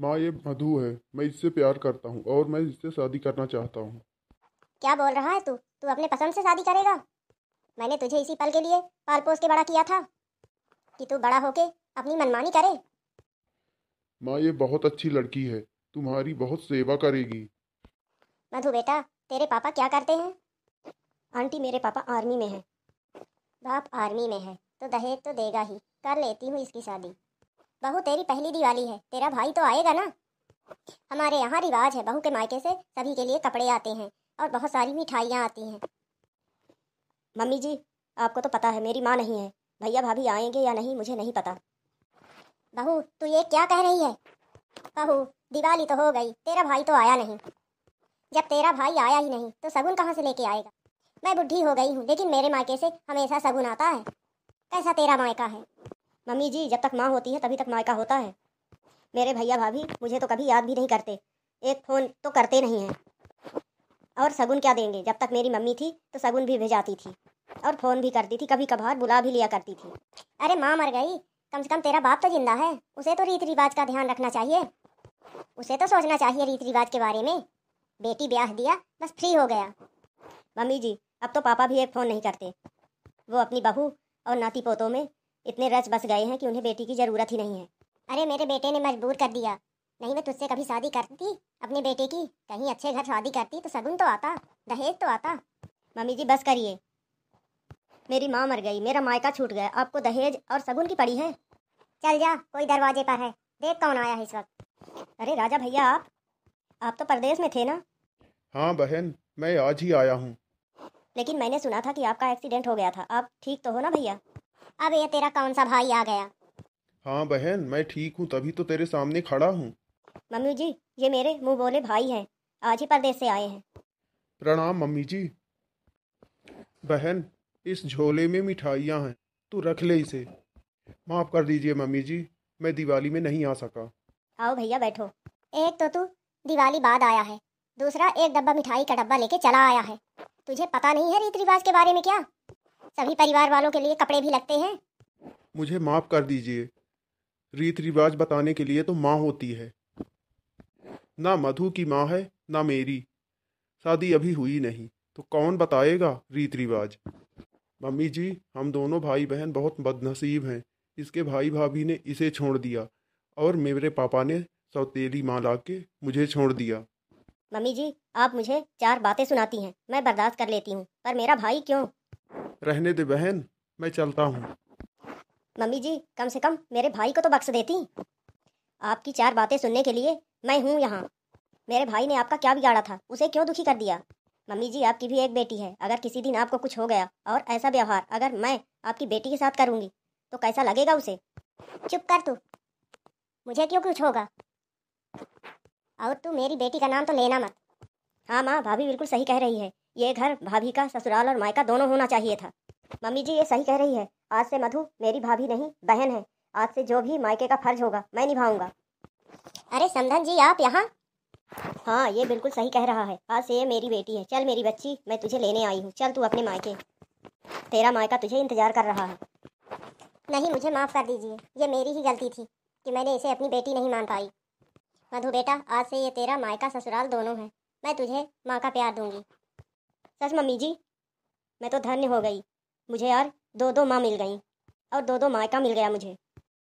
माँ ये मधु है मैं इससे प्यार करता हूँ और मैं इससे शादी करना चाहता हूँ क्या बोल रहा है तू तू अपने पसंद से शादी करेगा मैंने तुझे इसी पल के लिए पाल पोस के बड़ा किया था कि तू बड़ा होके अपनी मनमानी करे माँ ये बहुत अच्छी लड़की है तुम्हारी बहुत सेवा करेगी मधु बेटा तेरे पापा क्या करते हैं आंटी मेरे पापा आर्मी में हैं बाप आर्मी में है तो दहेज तो देगा ही कर लेती हूँ इसकी शादी बहू तेरी पहली दिवाली है तेरा भाई तो आएगा ना हमारे यहाँ रिवाज है बहू के मायके से सभी के लिए कपड़े आते हैं और बहुत सारी मिठाइयाँ आती हैं मम्मी जी आपको तो पता है मेरी माँ नहीं है भैया भाभी आएंगे या नहीं मुझे नहीं पता बहू तू ये क्या कह रही है बहू दिवाली तो हो गई तेरा भाई तो आया नहीं जब तेरा भाई आया ही नहीं तो सगुन कहाँ से लेके आएगा मैं बुढ़ी हो गई हूँ लेकिन मेरे मायके से हमेशा सगुन आता है कैसा तेरा मायका है मम्मी जी जब तक माँ होती है तभी तक मायका होता है मेरे भैया भाभी मुझे तो कभी याद भी नहीं करते एक फ़ोन तो करते नहीं हैं और सगुन क्या देंगे जब तक मेरी मम्मी थी तो सगुन भी भेजाती थी और फ़ोन भी करती थी कभी कभार बुला भी लिया करती थी अरे माँ मर गई कम से कम तेरा बाप तो जिंदा है उसे तो रीति रिवाज का ध्यान रखना चाहिए उसे तो सोचना चाहिए रीति रिवाज के बारे में बेटी ब्याह दिया बस फ्री हो गया मम्मी जी अब तो पापा भी एक फ़ोन नहीं करते वो अपनी बहू और नाती पोतों में इतने रच बस गए हैं कि उन्हें बेटी की जरूरत ही नहीं है अरे मेरे बेटे ने मजबूर कर दिया नहीं मैं तुझसे कभी शादी करती अपने बेटे की कहीं अच्छे घर शादी करती तो सगुन तो आता दहेज तो आता मम्मी जी बस करिए मेरी माँ मर गई मेरा मायका छूट गया आपको दहेज और सगुन की पड़ी है चल जा कोई दरवाजे पर है देख कौन आया है इस वक्त अरे राजा भैया आप आप तो परदेश में थे ना हाँ बहन मैं आज ही आया हूँ लेकिन मैंने सुना था कि आपका एक्सीडेंट हो गया था आप ठीक तो हो ना भैया अब ये तेरा कौन सा भाई आ गया हाँ बहन मैं ठीक हूँ तभी तो तेरे सामने खड़ा हूँ मम्मी जी ये मेरे मुँह बोले भाई हैं आज ही परदेश से आए हैं प्रणाम मम्मी जी बहन इस झोले में मिठाइयाँ हैं तू रख ले इसे माफ़ कर दीजिए मम्मी जी मैं दिवाली में नहीं आ सका आओ भैया बैठो एक तो तू दिवाली बाद आया है दूसरा एक डब्बा मिठाई का डब्बा लेके चला आया है तुझे पता नहीं है रीत रिवाज के बारे में क्या सभी परिवार वालों के लिए कपड़े भी लगते हैं मुझे माफ कर दीजिए रीत रिवाज बताने के लिए तो माँ होती है ना मधु की माँ है ना मेरी शादी अभी हुई नहीं तो कौन बताएगा रीत रिवाज मम्मी जी हम दोनों भाई बहन बहुत बदनसीब हैं इसके भाई भाभी ने इसे छोड़ दिया और मेरे पापा ने सौतेली माँ ला के मुझे छोड़ दिया मम्मी जी आप मुझे चार बातें सुनाती हैं मैं बर्दाश्त कर लेती हूँ पर मेरा भाई क्यों रहने दे बहन मैं चलता हूँ मम्मी जी कम से कम मेरे भाई को तो बख्श देती आपकी चार बातें सुनने के लिए मैं हूँ यहाँ मेरे भाई ने आपका क्या बिगाड़ा था उसे क्यों दुखी कर दिया मम्मी जी आपकी भी एक बेटी है अगर किसी दिन आपको कुछ हो गया और ऐसा व्यवहार अगर मैं आपकी बेटी के साथ करूँगी तो कैसा लगेगा उसे चुप कर तू मुझे क्यों कुछ होगा और तू मेरी बेटी का नाम तो लेना मत हाँ माँ भाभी बिल्कुल सही कह रही है ये घर भाभी का ससुराल और मायका दोनों होना चाहिए था मम्मी जी ये सही कह रही है आज से मधु मेरी भाभी नहीं बहन है आज से जो भी मायके का फर्ज होगा मैं निभाऊंगा अरे समधन जी आप यहाँ हाँ ये बिल्कुल सही कह रहा है आज से ये मेरी बेटी है चल मेरी बच्ची मैं तुझे लेने आई हूँ चल तू अपने मायके तेरा मायका तुझे इंतजार कर रहा है नहीं मुझे माफ़ कर दीजिए ये मेरी ही गलती थी कि मैंने इसे अपनी बेटी नहीं मान पाई मधु बेटा आज से ये तेरा मायका ससुराल दोनों है मैं तुझे माँ का प्यार दूंगी सच मम्मी जी मैं तो धन्य हो गई मुझे यार दो दो माँ मिल गई और दो दो मायका मिल गया मुझे